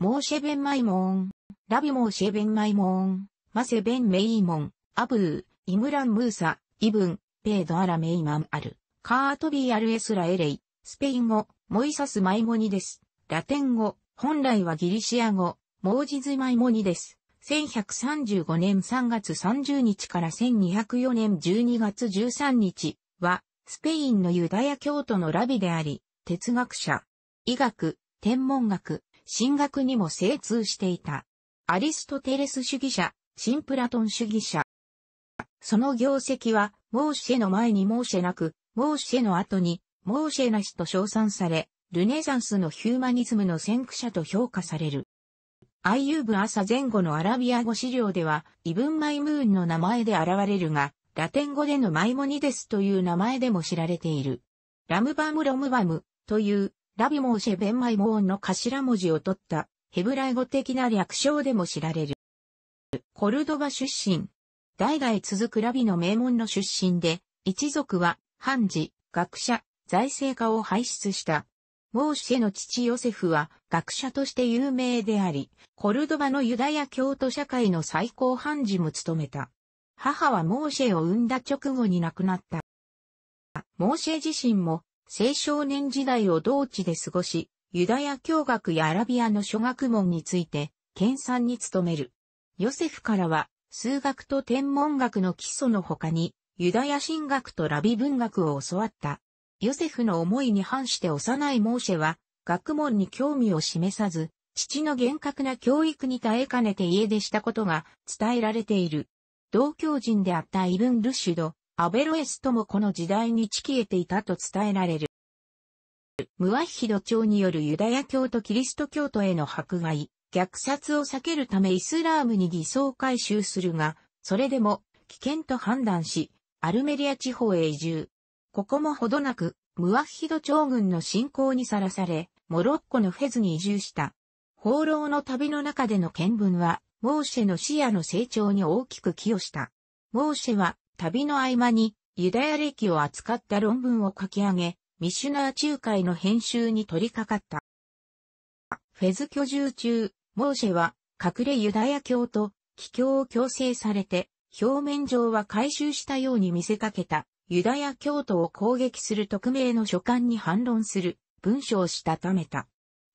モーシェベンマイモーン、ラビモーシェベンマイモーン、マセベンメイモン、アブー、イムランムーサ、イブン、ペードアラメイマンアル、カートビーアルエスラエレイ、スペイン語、モイサスマイモニです。ラテン語、本来はギリシア語、モージズマイモニです。1135年3月30日から1204年12月13日は、スペインのユダヤ教徒のラビであり、哲学者、医学、天文学、神学にも精通していた。アリストテレス主義者、シンプラトン主義者。その業績は、モーシェの前にモーシェなく、モーシェの後に、モーシェなしと称賛され、ルネザンスのヒューマニズムの先駆者と評価される。アイユーブ朝前後のアラビア語資料では、イブン・マイムーンの名前で現れるが、ラテン語でのマイモニデスという名前でも知られている。ラムバム・ロムバムというラビモーシェベンマイモーンの頭文字を取ったヘブライ語的な略称でも知られる。コルドバ出身。代々続くラビの名門の出身で、一族は、判事、学者、財政家を輩出した。モーシェの父ヨセフは学者として有名であり、コルドバのユダヤ教徒社会の最高判事も務めた。母はモーシェを産んだ直後に亡くなった。モーシェ自身も青少年時代を同地で過ごし、ユダヤ教学やアラビアの諸学問について、研鑽に努める。ヨセフからは、数学と天文学の基礎の他に、ユダヤ神学とラビ文学を教わった。ヨセフの思いに反して幼いモーシェは、学問に興味を示さず、父の厳格な教育に耐えかねて家出したことが伝えられている。同教人であったイブン・ルシュド、アベロエストもこの時代に地消えていたと伝えられる。ムワヒド朝によるユダヤ教とキリスト教徒への迫害、虐殺を避けるためイスラームに偽装回収するが、それでも危険と判断し、アルメリア地方へ移住。ここもほどなく、ムワヒド朝軍の侵攻にさらされ、モロッコのフェズに移住した。放浪の旅の中での見聞は、モーシェの視野の成長に大きく寄与した。モーシェは旅の合間にユダヤ歴を扱った論文を書き上げ、ミシュナー中海の編集に取り掛かった。フェズ居住中、モーシェは隠れユダヤ教と帰教を強制されて、表面上は回収したように見せかけたユダヤ教徒を攻撃する匿名の書簡に反論する文章をしたためた。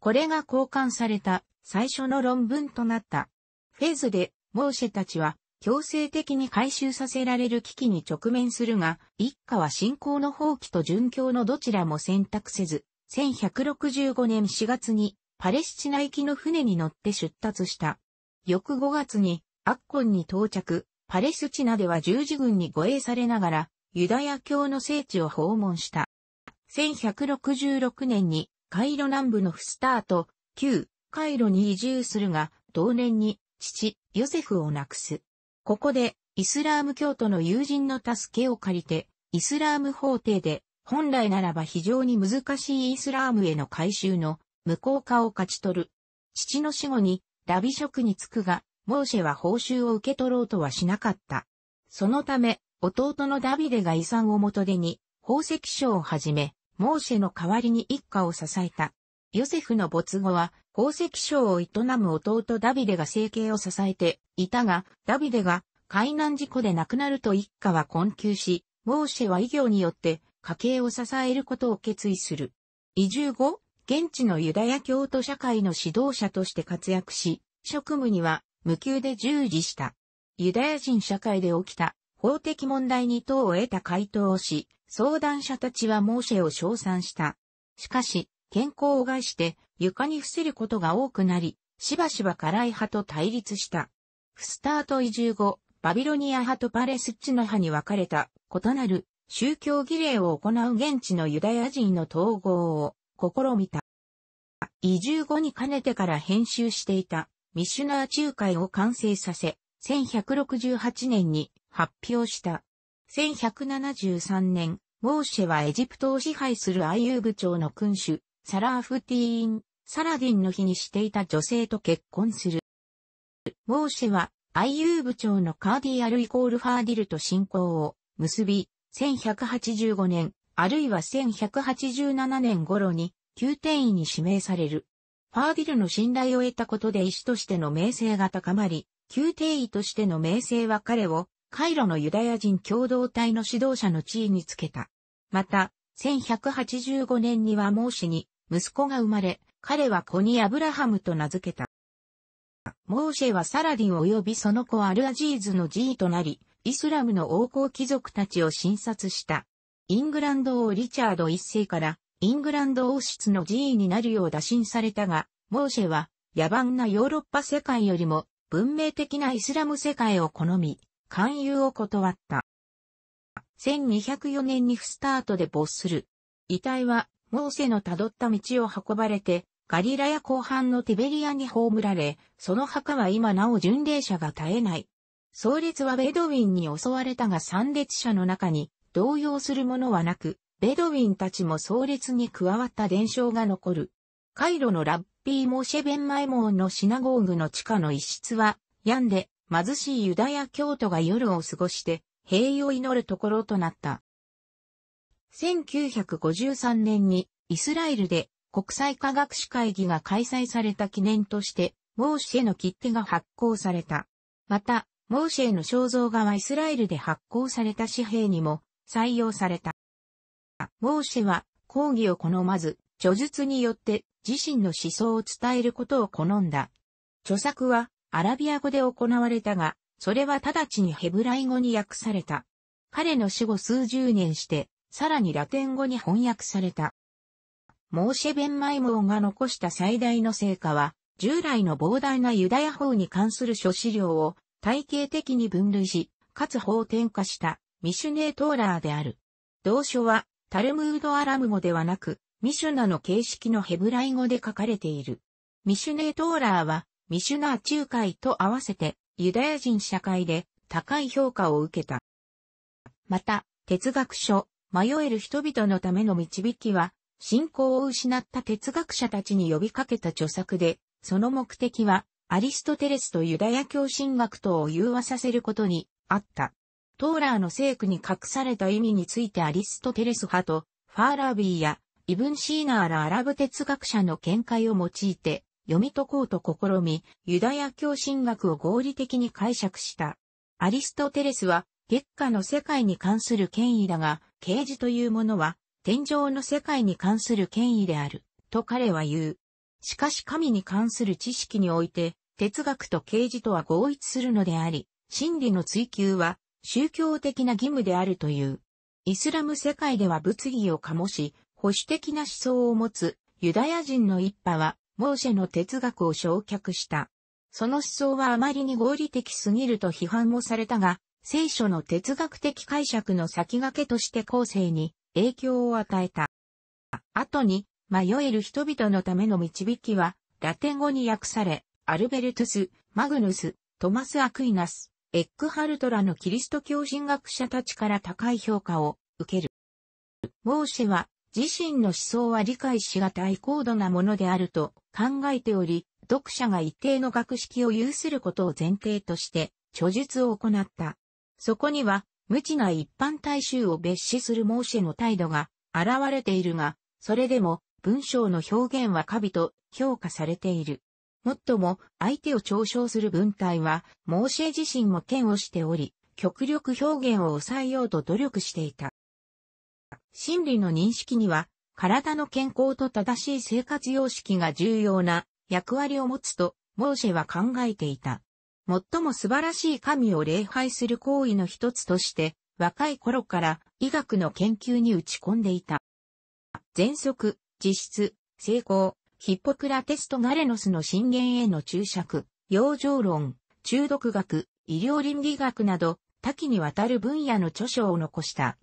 これが交換された最初の論文となった。フェズで、モーシェたちは強制的に回収させられる危機に直面するが、一家は信仰の放棄と殉教のどちらも選択せず、1165年4月にパレスチナ行きの船に乗って出発した。翌5月にアッコンに到着、パレスチナでは十字軍に護衛されながら、ユダヤ教の聖地を訪問した。1166年にカイロ南部のフスターと旧カイロに移住するが、同年に父、ヨセフを亡くす。ここで、イスラーム教徒の友人の助けを借りて、イスラーム法廷で、本来ならば非常に難しいイスラームへの改修の無効化を勝ち取る。父の死後に、ラビ職に就くが、モーシェは報酬を受け取ろうとはしなかった。そのため、弟のダビデが遺産を元手に、宝石商をはじめ、モーシェの代わりに一家を支えた。ヨセフの没後は、宝石商を営む弟ダビデが生計を支えていたが、ダビデが海難事故で亡くなると一家は困窮し、モーシェは異業によって家計を支えることを決意する。移住後、現地のユダヤ教徒社会の指導者として活躍し、職務には無給で従事した。ユダヤ人社会で起きた法的問題に等を得た回答をし、相談者たちはモーシェを称賛した。しかし、健康を害して床に伏せることが多くなり、しばしば辛い派と対立した。フスタート移住後、バビロニア派とパレスチナ派に分かれた異なる宗教儀礼を行う現地のユダヤ人の統合を試みた。移住後にかねてから編集していたミシュナー仲介を完成させ、1168年に発表した。1173年、モーシェはエジプトを支配するアイユー部長の君主、サラーフティーン、サラディンの日にしていた女性と結婚する。モーシェは、IU 部長のカーディアルイコールファーディルと信仰を結び、1185年、あるいは1187年頃に、宮廷位に指名される。ファーディルの信頼を得たことで医師としての名声が高まり、宮廷医としての名声は彼を、カイロのユダヤ人共同体の指導者の地位につけた。また、1185年には孟子に息子が生まれ、彼は子にアブラハムと名付けた。モーシェはサラディン及びその子アルアジーズの G となり、イスラムの王侯貴族たちを診察した。イングランド王リチャード一世から、イングランド王室の G になるよう打診されたが、モーシェは、野蛮なヨーロッパ世界よりも、文明的なイスラム世界を好み、勧誘を断った。1204年にスタートで没する。遺体はモーセの辿った道を運ばれて、ガリラや後半のテベリアに葬られ、その墓は今なお巡礼者が絶えない。葬列はベドウィンに襲われたが参列者の中に動揺するものはなく、ベドウィンたちも葬列に加わった伝承が残る。カイロのラッピー・モシェ・ベンマイモンのシナゴーグの地下の一室は、病んで貧しいユダヤ教徒が夜を過ごして、平を祈るところとなった。1953年にイスラエルで国際科学史会議が開催された記念として、モーシェの切手が発行された。また、モーシェの肖像画はイスラエルで発行された紙幣にも採用された。モーシェは講義を好まず、著述によって自身の思想を伝えることを好んだ。著作はアラビア語で行われたが、それは直ちにヘブライ語に訳された。彼の死後数十年して、さらにラテン語に翻訳された。モーシェ・ベンマイモーが残した最大の成果は、従来の膨大なユダヤ法に関する諸資料を体系的に分類し、かつ法転化したミシュネートーラーである。同書はタルムードアラム語ではなく、ミシュナの形式のヘブライ語で書かれている。ミシュネートーラーは、ミシュナー仲介と合わせて、ユダヤ人社会で高い評価を受けた。また、哲学書、迷える人々のための導きは、信仰を失った哲学者たちに呼びかけた著作で、その目的は、アリストテレスとユダヤ教神学とを融和させることにあった。トーラーの聖句に隠された意味についてアリストテレス派と、ファーラービーやイブンシーナーらアラブ哲学者の見解を用いて、読み解こうと試み、ユダヤ教神学を合理的に解釈した。アリストテレスは、月下の世界に関する権威だが、啓示というものは、天上の世界に関する権威である、と彼は言う。しかし神に関する知識において、哲学と啓示とは合一するのであり、真理の追求は宗教的な義務であるという。イスラム世界では物議を醸し、保守的な思想を持つユダヤ人の一派は、モーシェの哲学を焼却した。その思想はあまりに合理的すぎると批判もされたが、聖書の哲学的解釈の先駆けとして後世に影響を与えた。後に、迷える人々のための導きは、ラテン語に訳され、アルベルトス、マグヌス、トマス・アクイナス、エックハルトラのキリスト教神学者たちから高い評価を受ける。モーシェは、自身の思想は理解しがたい高度なものであると考えており、読者が一定の学識を有することを前提として、著述を行った。そこには、無知な一般大衆を蔑視するモーシェの態度が現れているが、それでも文章の表現は過微と評価されている。もっとも、相手を嘲笑する文体は、モーシェ自身も嫌をしており、極力表現を抑えようと努力していた。真理の認識には、体の健康と正しい生活様式が重要な役割を持つと、モーシェは考えていた。最も素晴らしい神を礼拝する行為の一つとして、若い頃から医学の研究に打ち込んでいた。喘息、実質、成功、ヒッポクラテストガレノスの進言への注釈、養生論、中毒学、医療倫理学など、多岐にわたる分野の著書を残した。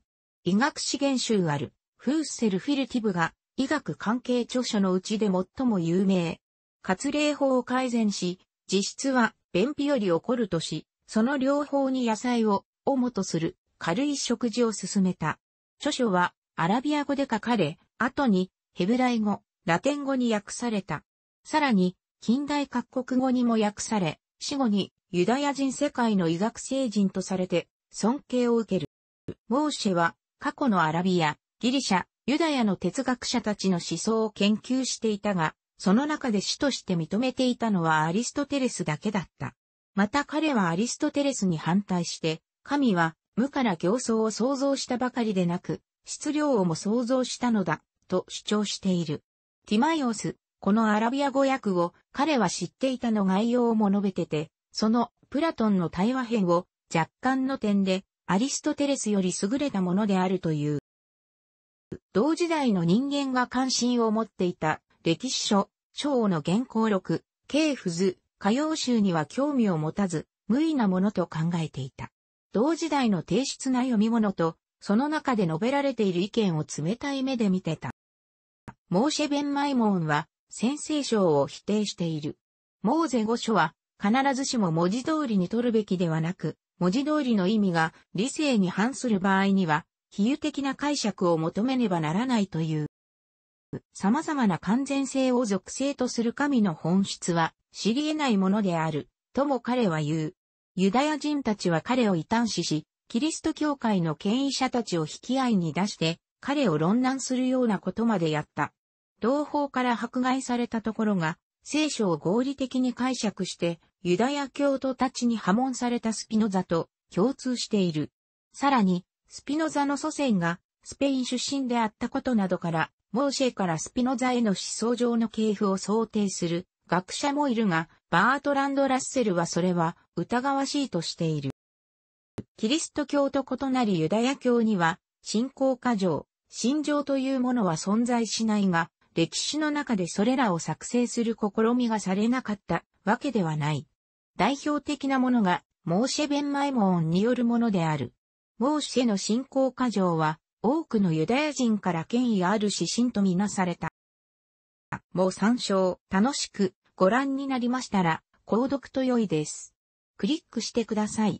医学資源集ある、フーセルフィルティブが、医学関係著書のうちで最も有名。活例法を改善し、実質は便秘より起こるとし、その両方に野菜を、主もとする、軽い食事を進めた。著書は、アラビア語で書かれ、後に、ヘブライ語、ラテン語に訳された。さらに、近代各国語にも訳され、死後に、ユダヤ人世界の医学聖人とされて、尊敬を受ける。モーシェは、過去のアラビア、ギリシャ、ユダヤの哲学者たちの思想を研究していたが、その中で主として認めていたのはアリストテレスだけだった。また彼はアリストテレスに反対して、神は無から形相を創造したばかりでなく、質量をも創造したのだ、と主張している。ティマイオス、このアラビア語訳を彼は知っていたの概要も述べてて、そのプラトンの対話編を若干の点でアリストテレスより優れたものであるという。同時代の人間が関心を持っていた歴史書章の原稿録、経譜図、歌謡集には興味を持たず、無意なものと考えていた。同時代の提出な読み物と、その中で述べられている意見を冷たい目で見てた。モーシェ・ベンマイモンは、先生賞を否定している。モーゼ語書は、必ずしも文字通りに取るべきではなく、文字通りの意味が理性に反する場合には、比喩的な解釈を求めねばならないという。様々な完全性を属性とする神の本質は知り得ないものである、とも彼は言う。ユダヤ人たちは彼を異端視し、キリスト教会の権威者たちを引き合いに出して、彼を論難するようなことまでやった。同胞から迫害されたところが、聖書を合理的に解釈して、ユダヤ教徒たちに破門されたスピノザと共通している。さらに、スピノザの祖先がスペイン出身であったことなどから、モーシェからスピノザへの思想上の系譜を想定する学者もいるが、バートランド・ラッセルはそれは疑わしいとしている。キリスト教と異なりユダヤ教には、信仰過剰、信条というものは存在しないが、歴史の中でそれらを作成する試みがされなかったわけではない。代表的なものが、モーシェ・ベンマイモーンによるものである。モーシェの信仰過剰は、多くのユダヤ人から権威ある指針とみなされた。もう参照、楽しく、ご覧になりましたら、購読と良いです。クリックしてください。